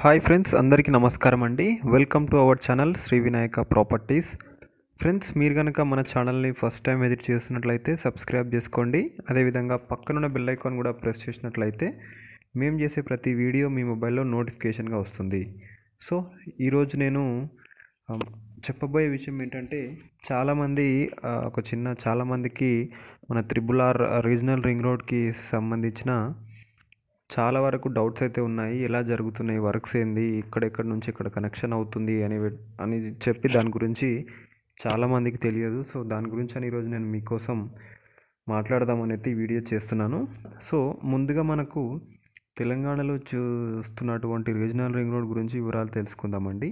hi friends అందరికీ నమస్కారం అండి welcome to our channel Shri Vinayaka properties friends మీరు కనుక మన ఛానల్ని ఫస్ట్ టైం విజిట్ చేస్తున్నట్లయితే సబ్స్క్రైబ్ చేసుకోండి అదేవిధంగా పక్కనున్న బెల్ ఐకాన్ కూడా ప్రెస్ చేసినట్లయితే మేము చేసే ప్రతి వీడియో మీ మొబైల్లో నోటిఫికేషన్గా వస్తుంది సో ఈరోజు నేను um, చెప్పబోయే విషయం ఏంటంటే చాలామంది ఒక చిన్న చాలామందికి మన త్రిబుల్ ఆర్ రీజనల్ రింగ్ రోడ్కి సంబంధించిన చాలా వరకు డౌట్స్ అయితే ఉన్నాయి ఎలా జరుగుతున్నాయి వర్క్స్ ఏంది ఇక్కడెక్కడ నుంచి ఇక్కడ కనెక్షన్ అవుతుంది అని అని చెప్పి దాని గురించి చాలామందికి తెలియదు సో దాని గురించి అని ఈరోజు నేను మీకోసం మాట్లాడదామని అయితే వీడియో చేస్తున్నాను సో ముందుగా మనకు తెలంగాణలో చూస్తున్నటువంటి రీజనల్ రింగ్ రోడ్ గురించి వివరాలు తెలుసుకుందామండి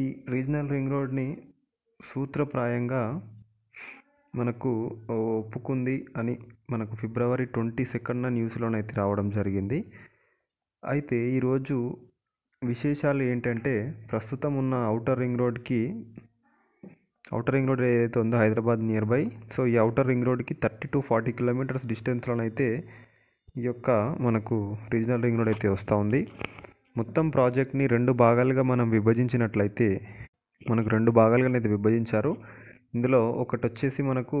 ఈ రీజనల్ రింగ్ రోడ్ని సూత్రప్రాయంగా మనకు ఒప్పుకుంది అని మనకు ఫిబ్రవరి ట్వంటీ సెకండ్న న్యూస్లోనైతే రావడం జరిగింది అయితే ఈరోజు విశేషాలు ఏంటంటే ప్రస్తుతం ఉన్న ఔటర్ రింగ్ రోడ్కి ఔటర్ రింగ్ రోడ్ ఏదైతే ఉందో హైదరాబాద్ నియర్ బై సో ఈ ఔటర్ రింగ్ రోడ్కి థర్టీ టు ఫార్టీ కిలోమీటర్స్ డిస్టెన్స్లోనైతే ఈ యొక్క మనకు రీజనల్ రింగ్ రోడ్ అయితే వస్తూ ఉంది మొత్తం ప్రాజెక్ట్ని రెండు భాగాలుగా మనం విభజించినట్లయితే మనకు రెండు భాగాలుగానైతే అయితే విభజించారు ఇందులో ఒకటి వచ్చేసి మనకు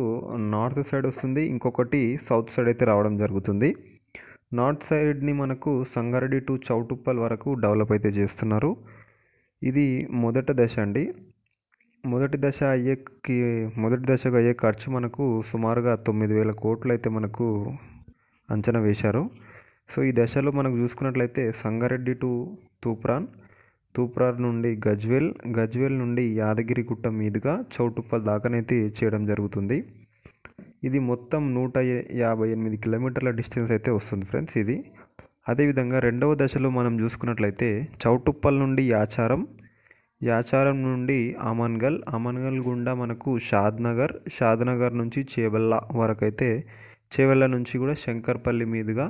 నార్త్ సైడ్ వస్తుంది ఇంకొకటి సౌత్ సైడ్ అయితే రావడం జరుగుతుంది నార్త్ సైడ్ని మనకు సంగారెడ్డి టు చౌటుప్పల్ వరకు డెవలప్ అయితే చేస్తున్నారు ఇది మొదటి దశ అండి మొదటి దశ అయ్యేకి మొదటి దశకు అయ్యే ఖర్చు మనకు సుమారుగా తొమ్మిది వేల కోట్లు అయితే మనకు అంచనా వేశారు సో ఈ దశలో మనకు చూసుకున్నట్లయితే సంగారెడ్డి టు తూప్రాన్ తూప్రార్ నుండి గజ్వెల్ గజ్వెల్ నుండి యాదగిరిగుట్ట మీదుగా చౌటుప్పల్ దాకానైతే చేయడం జరుగుతుంది ఇది మొత్తం నూట యాభై ఎనిమిది కిలోమీటర్ల డిస్టెన్స్ అయితే వస్తుంది ఫ్రెండ్స్ ఇది అదేవిధంగా రెండవ దశలో మనం చూసుకున్నట్లయితే చౌటుప్పల్ నుండి యాచారం యాచారం నుండి అమన్గల్ అమన్గల్ గుండా మనకు షాద్నగర్ షాద్నగర్ నుంచి చేవెళ్ళ వరకైతే చేవెల్ల నుంచి కూడా శంకర్పల్లి మీదుగా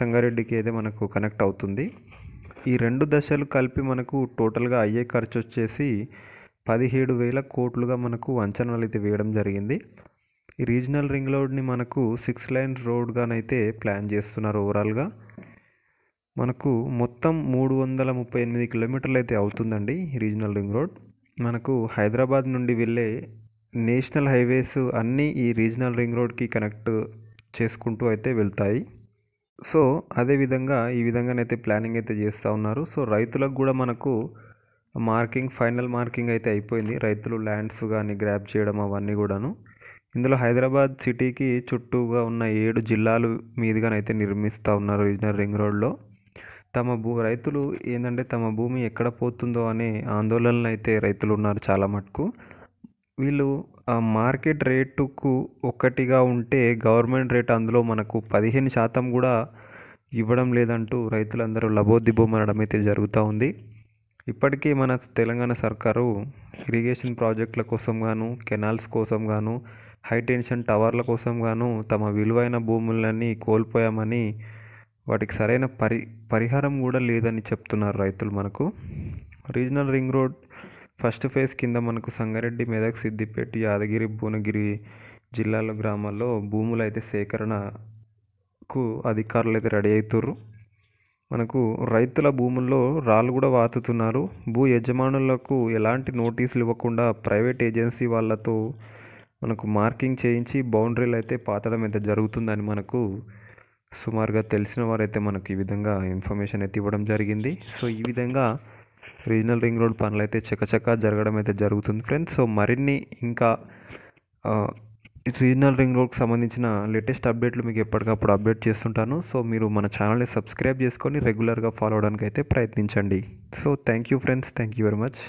సంగారెడ్డికి అయితే మనకు కనెక్ట్ అవుతుంది ఈ రెండు దశలు కలిపి మనకు టోటల్గా అయ్యే ఖర్చు వచ్చేసి పదిహేడు వేల కోట్లుగా మనకు అంచనాలు అయితే వేయడం జరిగింది ఈ రీజనల్ రింగ్ రోడ్ని మనకు సిక్స్ లైన్ రోడ్గానైతే ప్లాన్ చేస్తున్నారు ఓవరాల్గా మనకు మొత్తం మూడు వందల ముప్పై ఎనిమిది కిలోమీటర్లు అయితే అవుతుందండి రీజనల్ రింగ్ రోడ్ మనకు హైదరాబాద్ నుండి వెళ్ళే నేషనల్ హైవేస్ అన్నీ ఈ రీజనల్ రింగ్ రోడ్కి కనెక్ట్ చేసుకుంటూ అయితే వెళ్తాయి సో అదేవిధంగా ఈ విధంగానైతే ప్లానింగ్ అయితే చేస్తూ ఉన్నారు సో రైతులకు కూడా మనకు మార్కింగ్ ఫైనల్ మార్కింగ్ అయితే అయిపోయింది రైతులు ల్యాండ్స్ కానీ గ్రాప్ చేయడం అవన్నీ కూడాను ఇందులో హైదరాబాద్ సిటీకి చుట్టూగా ఉన్న ఏడు జిల్లాలు మీదుగానైతే నిర్మిస్తూ ఉన్నారు రీజనల్ రింగ్ రోడ్లో తమ భూ రైతులు ఏంటంటే తమ భూమి ఎక్కడ పోతుందో అనే ఆందోళనలు అయితే రైతులు ఉన్నారు చాలా మటుకు వీళ్ళు ఆ మార్కెట్ రేటుకు ఒకటిగా ఉంటే గవర్నమెంట్ రేట్ అందులో మనకు పదిహేను శాతం కూడా ఇవ్వడం లేదంటూ రైతులందరూ లబోదిబోమనడం అయితే జరుగుతూ ఉంది ఇప్పటికీ మన తెలంగాణ సర్కారు ఇరిగేషన్ ప్రాజెక్టుల కోసం గాను కెనాల్స్ కోసం గాను హై టెన్షన్ టవర్ల కోసం గాను తమ విలువైన భూములన్నీ కోల్పోయామని వాటికి సరైన పరి పరిహారం కూడా లేదని చెప్తున్నారు రైతులు మనకు regional ring road first phase కింద మనకు సంగారెడ్డి మెదక్ సిద్దిపేట యాదగిరి భువనగిరి జిల్లాల గ్రామాల్లో భూములు అయితే సేకరణకు అధికారులు అయితే రెడీ అవుతుర్రు మనకు రైతుల భూముల్లో రాళ్ళు కూడా వాతుతున్నారు భూ యజమానులకు ఎలాంటి నోటీసులు ఇవ్వకుండా ప్రైవేట్ ఏజెన్సీ వాళ్ళతో మనకు మార్కింగ్ చేయించి బౌండరీలు అయితే పాతడం అయితే జరుగుతుందని మనకు సుమారుగా తెలిసిన వారైతే మనకు ఈ విధంగా ఇన్ఫర్మేషన్ అయితే ఇవ్వడం జరిగింది సో ఈ విధంగా రీజనల్ రింగ్ రోడ్ పనులు అయితే చకచకా జరగడం అయితే జరుగుతుంది ఫ్రెండ్స్ సో మరిన్ని ఇంకా రీజనల్ రింగ్ రోడ్కి సంబంధించిన లేటెస్ట్ అప్డేట్లు మీకు ఎప్పటికప్పుడు అప్డేట్ చేస్తుంటాను సో మీరు మన ఛానల్ని సబ్స్క్రైబ్ చేసుకొని రెగ్యులర్గా ఫాలో అవడానికి అయితే ప్రయత్నించండి so thank you friends thank you very much